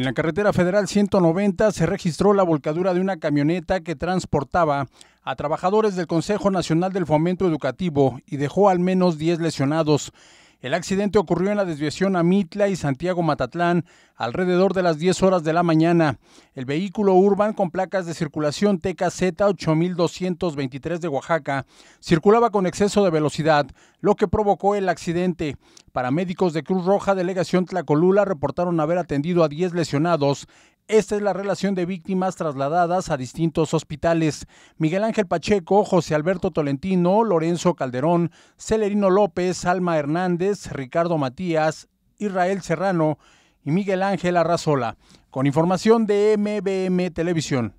En la carretera federal 190 se registró la volcadura de una camioneta que transportaba a trabajadores del Consejo Nacional del Fomento Educativo y dejó al menos 10 lesionados. El accidente ocurrió en la desviación a Mitla y Santiago Matatlán alrededor de las 10 horas de la mañana. El vehículo Urban con placas de circulación TKZ 8223 de Oaxaca circulaba con exceso de velocidad, lo que provocó el accidente. Paramédicos de Cruz Roja Delegación Tlacolula reportaron haber atendido a 10 lesionados esta es la relación de víctimas trasladadas a distintos hospitales. Miguel Ángel Pacheco, José Alberto Tolentino, Lorenzo Calderón, Celerino López, Alma Hernández, Ricardo Matías, Israel Serrano y Miguel Ángel Arrazola. Con información de MBM Televisión.